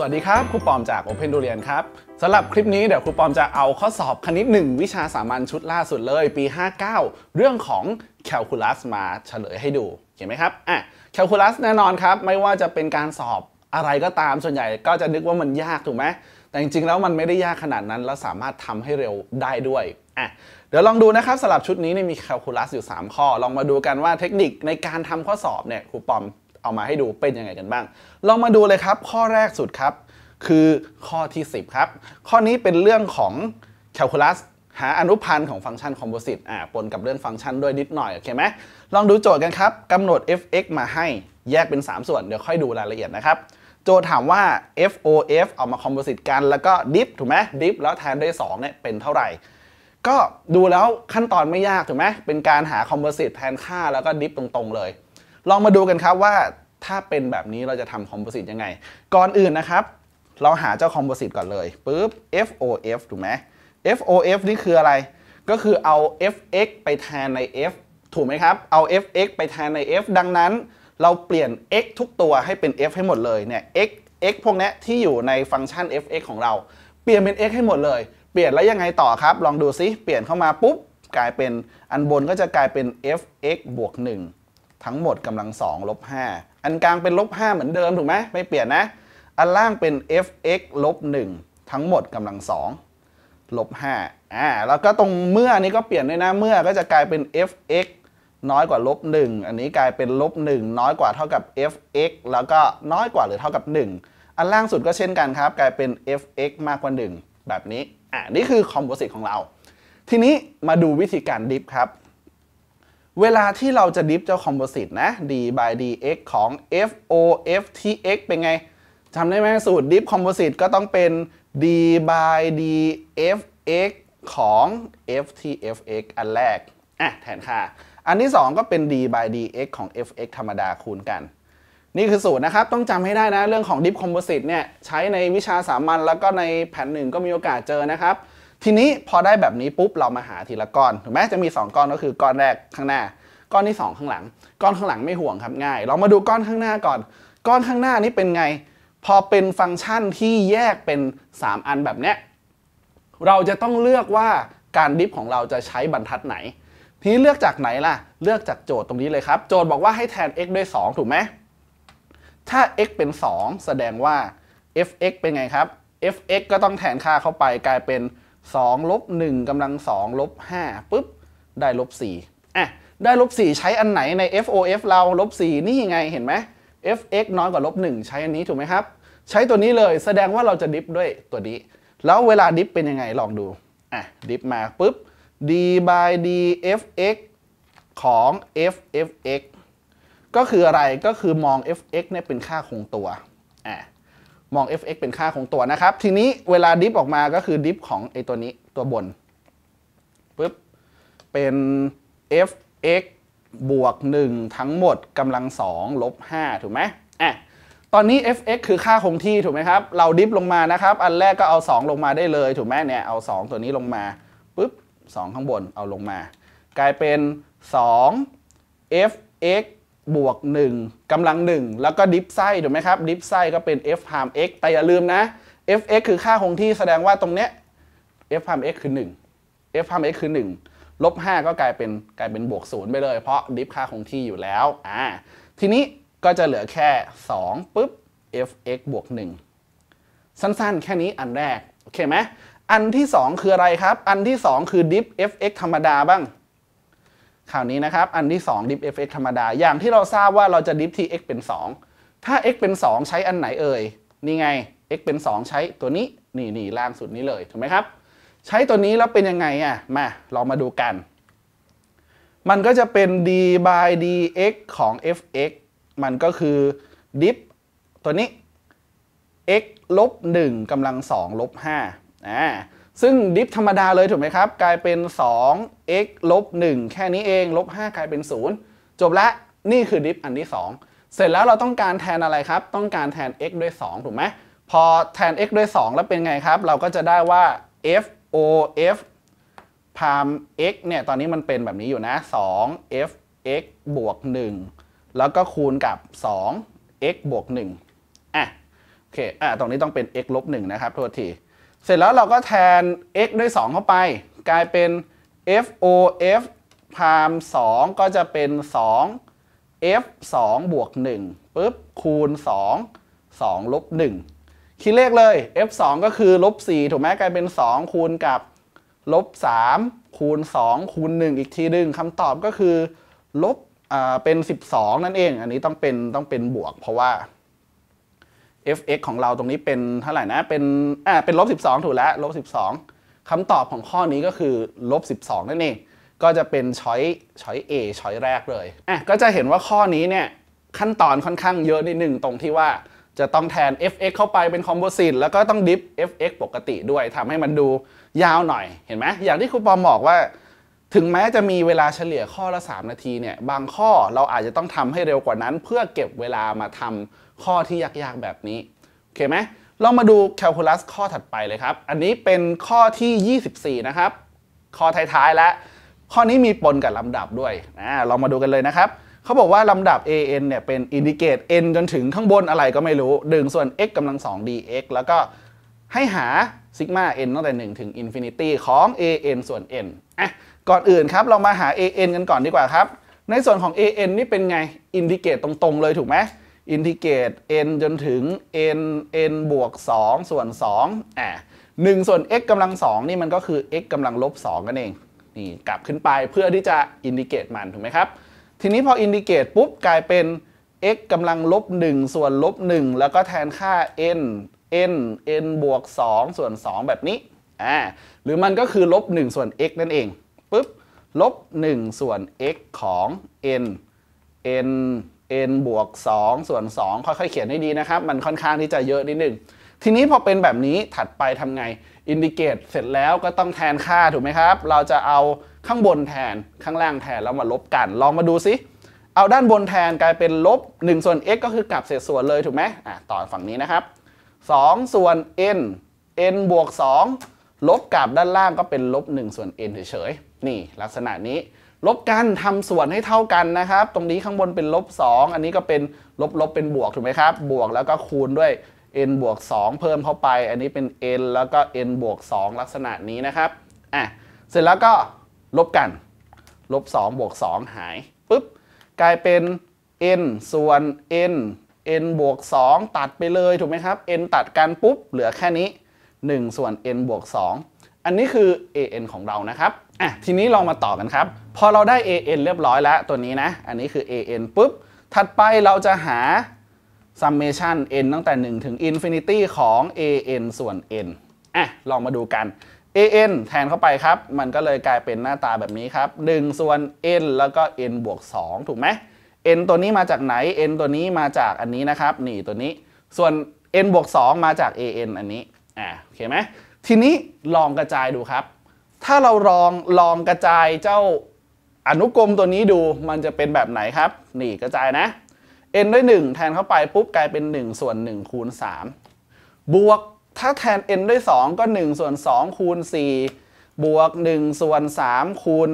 สวัสดีครับครูปอมจากโอเพนดูเรียนครับสำหรับคลิปนี้เดี๋ยวครูปอมจะเอาข้อสอบคณิต1วิชาสามัญชุดล่าสุดเลย ปี 59 เรื่องของแคลคูลัสมาเฉลยให้ดู เห็นไหมครับ อ่ะแคลคูลัสแน่นอนครับ ไม่ว่าจะเป็นการสอบอะไรก็ตามส่วนใหญ่ก็จะนึกว่ามันยากถูกไหมแต่จริง ๆ แล้วมันไม่ได้ยากขนาดนั้น แล้วสามารถทำให้เร็วได้ด้วยอ่ะเดี๋ยวลองดูนะครับสำหรับชุดนี้มีแคลคูลัสอยู่3ข้อลองมาดูกันว่าเทคนิคในการทำข้อสอบเนี่ยครูปอมเอามาให้ดูเป็นยังไงกันบ้าง ลองมาดูเลยครับ ข้อแรกสุดครับ คือข้อที่ 10 ครับ ข้อนี้เป็นเรื่องของแคลคูลัส หาอนุพันธ์ของฟังก์ชันคอมโพสิต อ่าปนกับเรื่องฟังก์ชันด้วยนิดหน่อยโอเคไหมลองดูโจทย์กันครับ กำหนด f(x) มาให้ แยกเป็น 3 ส่วน เดี๋ยวค่อยดูรายละเอียดนะครับ โจทย์ถามว่า FOF เอามาคอมโพสิตกัน แล้วก็ดิฟถูกไหมดิฟ แล้วแทนด้วย2เนี่ยเป็นเท่าไหร่ ก็ดูแล้วขั้นตอนไม่ยากถูกไหมเป็นการหาคอมโพสิตแทนค่าแล้วก็ดิฟตรงๆเลยลองมาดูกันครับว่าถ้าเป็นแบบนี้เราจะทำคอมโพสิตยังไง ก่อนอื่นนะครับเราหาเจ้าคอมโพสิตก่อนเลยปุ๊บ FOF ถูกไหม FOF นี่คืออะไรก็คือเอา fx ไปแทนใน f ถูกไหมครับเอา fx ไปแทนใน f ดังนั้น เราเปลี่ยน x ทุกตัวให้เป็น f ให้หมดเลยเนี่ย x x พวกนี้ที่อยู่ในฟังก์ชัน fx ของเราเปลี่ยนเป็น x ให้หมดเลย เปลี่ยนแล้วยังไงต่อครับ ลองดูซิเปลี่ยนเข้ามาปุ๊บกลายเป็นอันบนก็จะกลายเป็น fx บวก1ทั้งหมดกำลังสองลบห้าอันกลางเป็นลบห้าเหมือนเดิมถูกไหมไม่เปลี่ยนนะ อันล่างเป็น fx ลบหนึ่งทั้งหมดกำลังสองลบห้าอ่าแล้วก็ตรงเมื่อนี้ก็เปลี่ยนด้วยนะเมื่อ ก็จะกลายเป็น fx น้อยกว่าลบหนึ่งอันนี้กลายเป็นลบหนึ่งน้อยกว่าเท่ากับ fx แล้วก็น้อยกว่าหรือเท่ากับ 1 อันล่างสุดก็เช่นกันครับ กลายเป็น fx มากกว่า 1 แบบนี้ อ่านี่คือคอมโพสิตของเรา ทีนี้มาดูวิธีการดิฟครับเวลาที่เราจะดิฟเจ้าคอมโพสิตนะ d by dx ของ f o f t x เป็นไง จำได้ไหมสูตรดิฟคอมโพสิตก็ต้องเป็น d by d f x ของ f t f x อันแรก อ่ะแทนค่า อันที่2ก็เป็น d by dx ของ f x ธรรมดาคูณกัน นี่คือสูตรนะครับ ต้องจำให้ได้นะเรื่องของดิฟคอมโพสิตเนี่ย ใช้ในวิชาสามัญแล้วก็ในแผนหนึ่งก็มีโอกาสเจอนะครับทีนี้พอได้แบบนี้ปุ๊บเรามาหาทีละก้อนถูกไหมจะมี2ก้อนก็คือก้อนแรกข้างหน้า ก้อนที่2ข้างหลัง ก้อนข้างหลังไม่ห่วงครับง่ายเรามาดูก้อนข้างหน้าก่อน ก้อนข้างหน้านี่เป็นไง พอเป็นฟังก์ชันที่แยกเป็น 3 อันแบบเนี้ยเราจะต้องเลือกว่าการดิฟของเราจะใช้บรรทัดไหน ทีนี้เลือกจากไหนล่ะเลือกจากโจทย์ตรงนี้เลยครับ โจทย์บอกว่าให้แทน x ด้วย 2 ถูกไหมถ้า x เป็น 2 แสดงว่า fx เป็นไงครับ fx ก็ต้องแทนค่าเข้าไปกลายเป็น2ลบ1กำลัง2ลบ5ปุ๊บ ได้ลบ4อ่ะได้ลบ4ใช้อันไหนใน FOF เราลบ4นี่ไงเห็นไหม fx น้อยกว่าลบ1ใช้อันนี้ถูกไหมครับ ใช้ตัวนี้เลยแสดงว่าเราจะดิฟด้วยตัวนี้ แล้วเวลาดิฟเป็นยังไงลองดู อ่ะ ดิฟมาปุ๊บ d by d fx ของ f fx ก็คืออะไรก็คือมอง fx เนี่ยเป็นค่าคงตัวมอง fx เป็นค่าของตัวนะครับ ทีนี้เวลาดิฟออกมาก็คือดิฟของไอตัวนี้ตัวบนปุ๊บเป็น fx บวก 1 ทั้งหมดกำลัง2ลบ5ถูกไหมอ่ะตอนนี้ fx คือค่าคงที่ถูกไหมครับ เราดิฟลงมานะครับ อันแรกก็เอา 2 ลงมาได้เลยถูกไหมเนี่ย เอา 2 ตัวนี้ลงมาปุ๊บ 2 ข้างบน เอาลงมา กลายเป็น 2 fx บวก1กำลัง 1 แล้วก็ดิฟไส้ถูกไหมครับดิฟไส้ก็เป็น f หาม x แต่อย่าลืมนะ f(x) คือค่าคงที่แสดงว่าตรงเนี้ย f หาม x คือ 1 f หาม x คือ1ลบ5ก็กลายเป็นกลายเป็นบวก0ไปเลยเพราะดิฟค่าคงที่อยู่แล้ว อ่า ทีนี้ก็จะเหลือแค่ 2ปุ๊บ f(x) บวก1สั้น ๆแค่นี้อันแรก โอเคไหมอันที่ 2 คืออะไรครับ อันที่ 2 คือดิฟ f(x) ธรรมดาบ้างคราวนี้นะครับ อันที่2 diff fx ธรรมดาอย่างที่เราทราบว่าเราจะดิฟที่ x เป็น 2 ถ้า x เป็น 2 ใช้อันไหนเอ่ย นี่ไง x เป็น 2 ใช้ตัวนี้นี่นี่ล่างสุดนี้เลยถูกไหมครับใช้ตัวนี้แล้วเป็นยังไง อ่ะ มาลองมาดูกัน มันก็จะเป็น d by dx ของ fx มันก็คือดิฟ ตัวนี้ x ลบ1กำลัง2ลบ5อ่าซึ่งดิฟธรรมดาเลยถูกไหมครับ กลายเป็น 2x ลบ 1 แค่นี้เอง ลบ5กลายเป็น 0 จบละ นี่คือดิฟอันที่ 2 เสร็จแล้วเราต้องการแทนอะไรครับ ต้องการแทน x ด้วย 2 ถูกไหมพอแทน x ด้วย 2 แล้วเป็นไงครับ เราก็จะได้ว่า f o f พาม x เนี่ยตอนนี้มันเป็นแบบนี้อยู่นะ2 f x บวก 1 แล้วก็คูณกับ2 x บวก1อ่ะโอเคอ่ะตรงนี้ต้องเป็น x ลบ1นะครับโทษทีเสร็จแล้วเราก็แทน x ด้วย 2 เข้าไป กลายเป็น fof พาม2 ก็จะเป็น 2 f 2 บวก 1 ปุ๊บ คูณ 2 2 ลบ 1 คิดเลขเลย f 2 ก็คือ ลบ 4 ถูกไหม กลายเป็น 2 คูณกับ ลบ 3 คูณ 2 คูณ 1 อีกทีหนึ่งคำตอบก็คือ ลบอ่า เป็น 12 นั่นเอง อันนี้ต้องเป็น ต้องเป็นบวก เพราะว่า fx ของเราตรงนี้เป็นเท่าไหร่นะเป็นอ่าเป็นลบ12ถูกแล้วลบ12คำตอบของข้อนี้ก็คือลบ12นั่นเองก็จะเป็นช้อยช้อย A ช้อยแรกเลยอ่ะก็จะเห็นว่าข้อนี้เนี่ยขั้นตอนค่อนข้างเยอะนิดหนึ่งตรงที่ว่า จะต้องแทน fx เข้าไปเป็นคอมโพสิตแล้วก็ต้องดิฟ fx ปกติด้วยทำให้มันดูยาวหน่อยเห็นไหมอย่างที่ครูปอมบอกว่า ถึงแม้จะมีเวลาเฉลี่ยข้อละ 3 นาทีเนี่ยบางข้อเราอาจจะต้องทำให้เร็วกว่านั้น เพื่อเก็บเวลามาทำข้อที่ยาก ๆ แบบนี้ โอเคไหมลองมาดูแคลคูลัสข้อถัดไปเลยครับ อันนี้เป็นข้อที่ 24 นะครับ ข้อท้าย ๆ แล้ว ข้อนี้มีปนกับลำดับด้วยนะลองมาดูกันเลยนะครับ เขาบอกว่าลำดับ an เนี่ย เป็นอินดิเกต n จนถึงข้างบนอะไรก็ไม่รู้ ดึงส่วน x กำลัง2 dx แล้วก็ ให้หาซิกมา n ตั้งแต่ 1 ถึง อินฟินิตี้ของ an ส่วน n อ่ะก่อนอื่นครับ เรามาหา an กันก่อนดีกว่าครับ ในส่วนของ an นี่เป็นไงอินดิเกตตรงๆเลยถูกไหมอินทิเกรต n จนถึง n n บวก 2 ส่วน2อ่ะ1ส่วน x กำลัง2นี่มันก็คือ x กำลังลบ 2 กันเอง นี่ กลับขึ้นไปเพื่อที่จะอินดิเกตมันถูกไหมครับทีนี้พออินดิเกตปุ๊บกลายเป็น x กำลังลบ 1 ส่วนลบ 1 แล้วก็แทนค่า n n n บวก 2 ส่วน 2 แบบนี้ อ่า หรือมันก็คือลบ1ส่วน x นั่นเองปุ๊บลบ1ส่วน x ของ n n n บวก 2 ส่วน 2 ค่อยๆเขียนให้ดีนะครับ มันค่อนข้างที่จะเยอะนิดนึงทีนี้พอเป็นแบบนี้ถัดไปทำไง อินดิเกตเสร็จแล้วก็ต้องแทนค่าถูกไหมครับ เราจะเอาข้างบนแทนข้างล่างแทนแล้วมาลบกัน ลองมาดูซิ เอาด้านบนแทนกลายเป็นลบ1ส่วน x ก็คือกลับเศษส่วนเลยถูกไหมอ่ะต่อฝั่งนี้นะครับ 2 ส่วน n n บวก 2 ลบกับด้านล่างก็เป็นลบ1ส่วน n เฉยๆนี่ ลักษณะนี้ลบกันทำส่วนให้เท่ากันนะครับ ตรงนี้ข้างบนเป็นลบ2อันนี้ก็เป็นลบลบเป็นบวก ถูกไหมครับ บวกแล้วก็คูณด้วย n บวก2เพิ่มเข้าไป อันนี้เป็น n แล้วก็ n บวก2ลักษณะนี้นะครับอ่ะเสร็จแล้วก็ลบกันลบ2บวก2หายปุ๊บกลายเป็น n ส่วน n n บวก2ตัดไปเลยถูกไหมครับ n ตัดกันปุ๊บเหลือแค่นี้1ส่วน n บวก2อันนี้คือ an ของเรานะครับ อ่ะ ทีนี้ลองมาต่อกันครับ พอเราได้ an เรียบร้อยแล้วตัวนี้นะ อันนี้คือ an ปุ๊บ ถัดไปเราจะหา summation n ตั้งแต่ 1 ถึง infinity ของ an ส่วน n อ่ะ ลองมาดูกัน an แทนเข้าไปครับ มันก็เลยกลายเป็นหน้าตาแบบนี้ครับ1ส่วน n แล้วก็ n บวก 2 ถูกไหม n ตัวนี้มาจากไหน n ตัวนี้มาจากอันนี้นะครับ นี่ตัวนี้ ส่วน n บวก2มาจาก an อันนี้ อ่าโอเคไหมทีนี้ลองกระจายดูครับ ถ้าเราลองลองกระจายเจ้าอนุกรมตัวนี้ดูมันจะเป็นแบบไหนครับ นี่กระจายนะ n ด้วย1แทนเข้าไป ปุ๊บกลายเป็น1ส่วน1คูณ3บวกถ้าแทน n ด้วย2ก็1ส่วน2คูณ4บวก1ส่วน3คูณ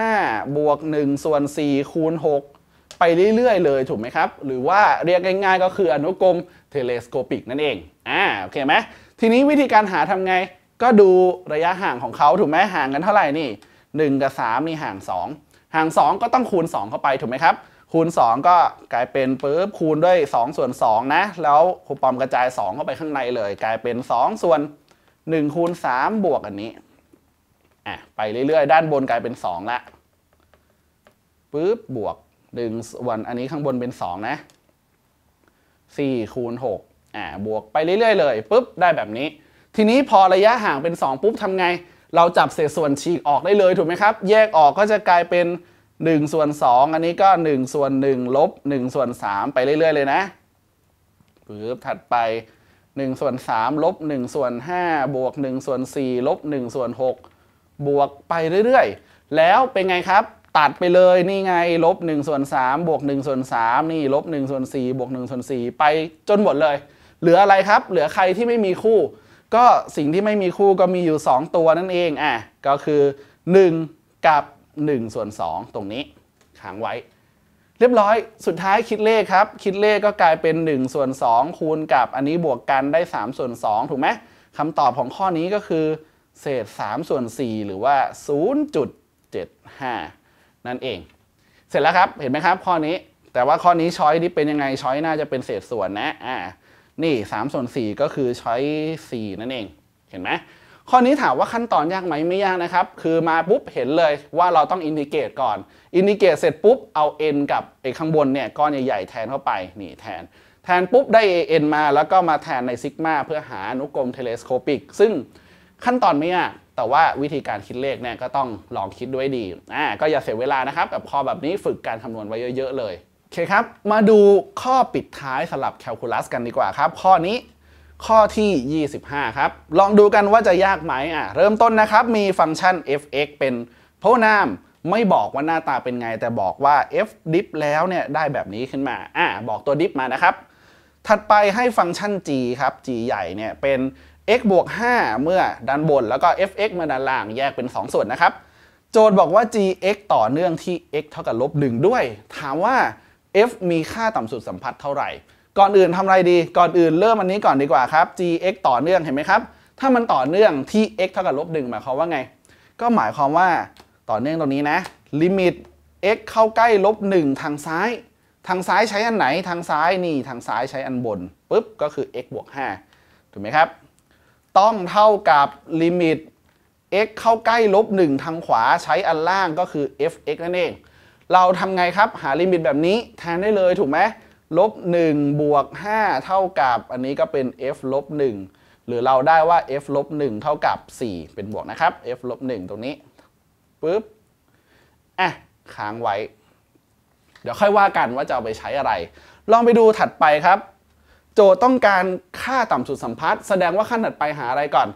5บวก1ส่วน4คูณ6ไปเรื่อยๆเลยถูกไหมครับ หรือว่าเรียกง่ายๆ ก็คืออนุกรมเทเลสโคปิกนั่นเอง อ่าโอเคไหมทีนี้วิธีการหาทำไงก็ดูระยะห่างของเขาถูกไหมห่างกันเท่าไหร่นี่1 กับ3นี่ห่าง 2 ห่าง 2ก็ต้องคูณ 2 เข้าไปถูกไหมครับ คูณ 2 ก็กลายเป็นปุ๊บคูณด้วย 2 ส่วน2นะ แล้วคูปอมกระจาย2เข้าไปข้างในเลยกลายเป็น2ส่วน1คูณ3 บวกอันนี้อ่ะไปเรื่อยๆด้านบนกลายเป็น2ละปุ๊บบวก1ส่วนอันนี้ข้างบนเป็น2นะ4คูณ6อ่ะบวกไปเรื่อยๆเลยปุ๊บได้แบบนี้ทีนี้พอระยะห่างเป็น 2 ปุ๊บทำไง เราจับเศษส่วนฉีกออกได้เลยถูกไหมครับ แยกออกก็จะกลายเป็น1ส่วน2อันนี้ก็1ส่วน1ลบ1ส่วน3ไปเรื่อย ๆ เลยนะปึ๊บถัดไป1ส่วน3ลบ1ส่วน5บวก1ส่วน4ลบ1ส่วน6บวกไปเรื่อยๆ แล้วเป็นไงครับตัดไปเลยนี่ไงลบ1ส่วน3บวก1ส่วน3นี่ลบ1ส่วน4บวก1ส่วน4ไปจนหมดเลย เหลืออะไรครับ เหลือใครที่ไม่มีคู่ก็สิ่งที่ไม่มีคู่ก็มีอยู่ 2 ตัวนั่นเอง อ่ะ ก็คือ 1 กับ1 ส่วน 2 ตรงนี้ขังไว้ เรียบร้อยสุดท้ายคิดเลขครับ คิดเลขก็กลายเป็น 1 ส่วน 2 คูณกับอันนี้บวกกันได้ 3 ส่วน 2 ถูกไหมคำตอบของข้อนี้ก็คือ เศษ3ส่วน 4 หรือว่า 0.75นั่นเอง เสร็จแล้วครับเห็นไหมครับข้อนี้แต่ว่าข้อนี้ช้อยนี้เป็นยังไงช้อยน่าจะเป็นเศษส่วนนะอ่านี่3ส่วน 4 ก็คือใช้4นั่นเองเห็นไหมข้อนี้ถามว่าขั้นตอนยากไหมไม่ยากนะครับ คือมาปุ๊บ เห็นเลยว่าเราต้องอินทิเกรตก่อนอินทิเกรตเสร็จปุ๊บ เอา n กับไอ้ข้างบนเนี่ย ก้อนใหญ่ ๆ แทนเข้าไปนี่แทน แทนปุ๊บ ได้ n มาแล้วก็มาแทนในซิกมาเพื่อหาอนุกรมเทเลสโคปิกซึ่งขั้นตอนไม่ยาก แต่ว่าวิธีการคิดเลขเนี่ยก็ต้องลองคิดด้วยดีอ่าก็อย่าเสียเวลานะครับกับข้อแบบนี้ฝึกการคำนวณไว้เยอะๆเลยเคครับ มาดูข้อปิดท้ายสำหรับแคลคูลัสกันดีกว่าครับ ข้อนี้ข้อที่ 25 ครับ ลองดูกันว่าจะยากไหมอ่ะ เริ่มต้นนะครับ มีฟังก์ชัน f(x) เป็นโพนาม ไม่บอกว่าหน้าตาเป็นไง แต่บอกว่า f ดิฟแล้วเนี่ย ได้แบบนี้ขึ้นมา อ่ะบอกตัวดิฟมานะครับ ถัดไปให้ฟังก์ชัน g ครับ g ใหญ่เนี่ย เป็น x บวก5เมื่อด้านบนแล้วก็ f(x) เมื่อด้านล่างแยกเป็น 2 ส่วนนะครับโจทย์บอกว่า gx ต่อเนื่องที่ x เท่ากับลบ1ด้วยถามว่า f มีค่าต่ำสุดสัมพัทธ์เท่าไหร่ ก่อนอื่นทำอะไรดี ก่อนอื่นเริ่มอันนี้ก่อนดีกว่าครับ gx ต่อเนื่องเห็นไหมครับ ถ้ามันต่อเนื่องที่ x เท่ากับลบหนึ่งหมายความว่าไง ก็หมายความว่าต่อเนื่องตรงนี้นะลิมิต x เข้าใกล้ลบหนึ่งทางซ้าย ทางซ้ายใช้อันไหนทางซ้ายนี่ ทางซ้ายใช้อันบนปุ๊บก็คือ x บวก5ถูกไหมครับ ต้องเท่ากับลิมิต x เข้าใกล้ลบหนึ่งทางขวาใช้อันล่างก็คือ f(x) นั่นเองเราทำไงครับ หาลิมิตแบบนี้ แทนได้เลยถูกไหมลบ1บวก 5 เท่ากับ อันนี้ก็เป็น f ลบ 1 หรือเราได้ว่า f ลบ 1 เท่ากับ 4 เป็นบวกนะครับ f ลบ 1 ตรงนี้ปุ๊บ อ่ะค้างไว้ เดี๋ยวค่อยว่ากันว่าจะเอาไปใช้อะไร ลองไปดูถัดไปครับ โจทย์ต้องการค่าต่ำสุดสัมพัทธ์แสดงว่าขั้นถัดไปหาอะไรก่อน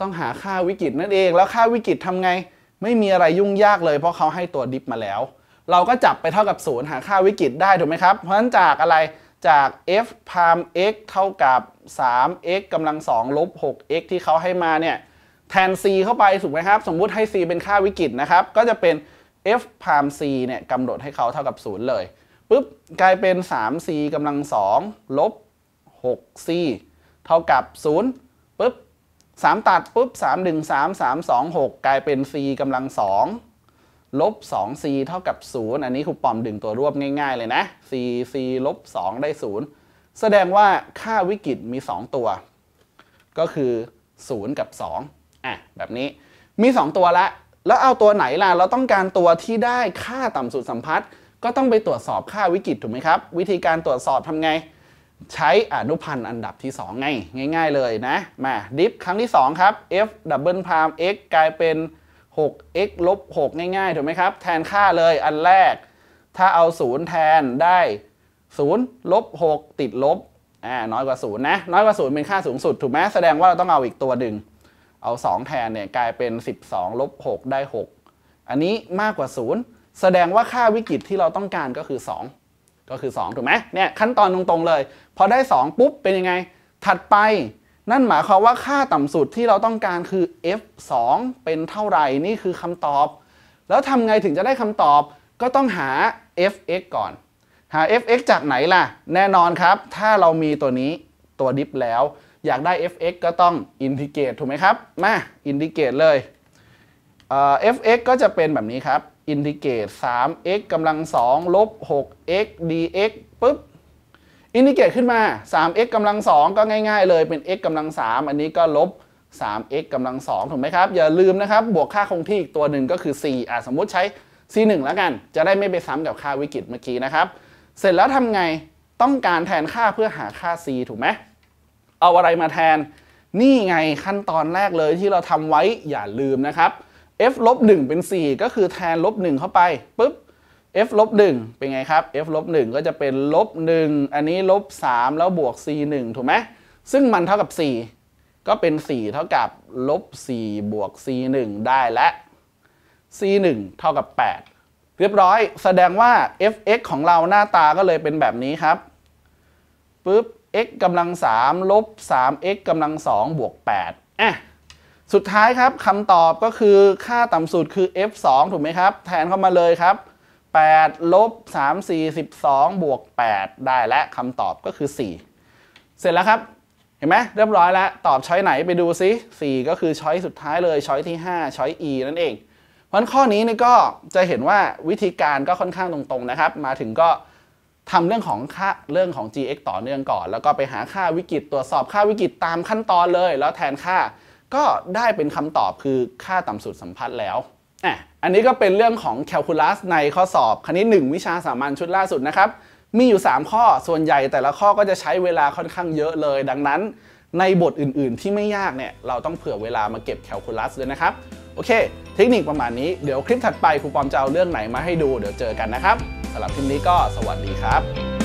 ต้องหาค่าวิกฤตนั่นเอง แล้วค่าวิกฤตทำไง ไม่มีอะไรยุ่งยากเลย เพราะเขาให้ตัวดิฟมาแล้วเราก็จับไปเท่ากับ0หาค่าวิกฤตได้ถูกไหมครับเพราะฉะนั้นจากอะไรจาก f พาม x เท่ากับ 3x กำลัง 2 ลบ 6x ที่เขาให้มาเนี่ยแทน c เข้าไปถูกไหมครับ สมมุติให้ c เป็นค่าวิกฤตนะครับก็จะเป็น f พาม c เนี่ยกำหนดให้เขาเท่ากับ0เลยปุ๊บกลายเป็น 3c กำลัง 2 ลบ 6c เท่ากับ0ปุ๊บ 3 ตัดปุ๊บ3 1 3 3 2 6 กลายเป็น c กำลัง 2ลบ 2c เท่ากับ0อันนี้ครูปอมดึงตัวรวบง่ายๆเลยนะ c c ลบ2ได้ 0 แสดงว่าค่าวิกฤตมี 2 ตัวก็คือ 0 กับ 2 อ่ะ แบบนี้มี 2 ตัวละแล้วเอาตัวไหนล่ะ เราต้องการตัวที่ได้ค่าต่ำสุดสัมพัทธ์ก็ต้องไปตรวจสอบค่าวิกฤตถูกไหมครับ วิธีการตรวจสอบทำไง ใช้อนุพันธ์อันดับที่ 2 ไง ง่ายๆเลยนะมาดิฟครั้งที่2ครับ f ดับเบิลพาม x กลายเป็น 6x ลบ 6 ง่ายๆ ถูกไหมครับ แทนค่าเลย อันแรก ถ้าเอา 0 แทน ได้ 0 ลบ 6 ติดลบอ่าน้อยกว่า 0 นะ น้อยกว่า 0 เป็นค่าสูงสุด ถูกไหม แสดงว่าเราต้องเอาอีกตัวหนึ่งเอา 2 แทน เนี่ย กลายเป็น 12 ลบ 6 ได้ 6 อันนี้มากกว่า 0 แสดงว่าค่าวิกฤตที่เราต้องการก็คือ 2 ก็คือ 2 ถูกไหมเนี่ย ขั้นตอนตรงๆ เลย พอได้ 2 ปุ๊บ เป็นยังไง ถัดไปนั่นหมายความว่าค่าต่ำสุดที่เราต้องการคือ f 2เป็นเท่าไหร่นี่คือคำตอบ แล้วทำไงถึงจะได้คำตอบ ก็ต้องหา f(x) ก่อน หา f(x) จากไหนล่ะ แน่นอนครับ ถ้าเรามีตัวนี้ตัวดิฟแล้ว อยากได้ f(x) ก็ต้องอินทิเกรตถูกไหมครับมาอินทิเกรตเลย f(x) ก็จะเป็นแบบนี้ครับ อินทิเกรต 3x กำลัง2ลบ 6x dx ปุ๊บินทิเกรตขึ้นมา 3x กำลัง 2 ก็ง่ายๆเลยเป็น x กำลัง 3 อันนี้ก็ลบ 3x กำลัง2ถูกไหมครับ อย่าลืมนะครับบวกค่าคงที่อีกตัวหนึ่งก็คือ c อ่ะสมมุติใช้ c 1แล้วกันจะได้ไม่ไปซ้ำกับค่าวิกฤตเมื่อกี้นะครับ เสร็จแล้วทำไงต้องการแทนค่าเพื่อหาค่า c ถูกไหมเอาอะไรมาแทนนี่ไงขั้นตอนแรกเลยที่เราทำไว้อย่าลืมนะครับ f ลบ1เป็น4ก็คือแทนลบ1เข้าไปปุ๊บ f ลบ1เป็นไงครับ f ลบ1ก็จะเป็นลบ1อันนี้ลบ3แล้วบวก c 1ถูกไหมซึ่งมันเท่ากับ 4 ก็เป็น 4เท่ากับลบ4บวก c 1ได้และ c 1เท่ากับ 8 เรียบร้อยแสดงว่า f(x) ของเราหน้าตาก็เลยเป็นแบบนี้ครับปุ๊บ x กำลัง 3 ลบ 3x กำลัง 2 บวก8อ่ะสุดท้ายครับคำตอบก็คือค่าต่ำสุดคือ f 2ถูกไหมครับ แทนเข้ามาเลยครับ8ลบ 3 4 12 บวก 8 ได้และคำตอบก็คือ 4 เสร็จแล้วครับ เห็นไหมเรียบร้อยแล้ว ตอบช้อยไหนไปดูซิ4 ก็คือช้อยสุดท้ายเลย ช้อยที่ 5 ช้อย e นั่นเอง เพราะข้อนี้นี่ก็จะเห็นว่าวิธีการก็ค่อนข้างตรงๆนะครับ มาถึงก็ทำเรื่องของค่าเรื่องของ gx ต่อเนื่องก่อน แล้วก็ไปหาค่าวิกฤตตรวจสอบค่าวิกฤตตามขั้นตอนเลย แล้วแทนค่า ก็ได้เป็นคำตอบคือค่าต่ำสุดสัมพัทธ์แล้วอ่ะอันนี้ก็เป็นเรื่องของแคลคูลัส ในข้อสอบคณิตหนึ่งวิชาสามัญชุดล่าสุดนะครับ มีอยู่ 3 ข้อส่วนใหญ่แต่ละข้อก็จะใช้เวลาค่อนข้างเยอะเลยดังนั้น ในบทอื่นๆ ที่ไม่ยากเนี่ยเราต้องเผื่อเวลามาเก็บแคลคูลัส ด้วยนะครับ โอเค เทคนิคประมาณนี้เดี๋ยวคลิปถัดไปครูปอมจะเอาเรื่องไหนมาให้ดู เดี๋ยวเจอกันนะครับสำหรับคลิปนี้ก็สวัสดีครับ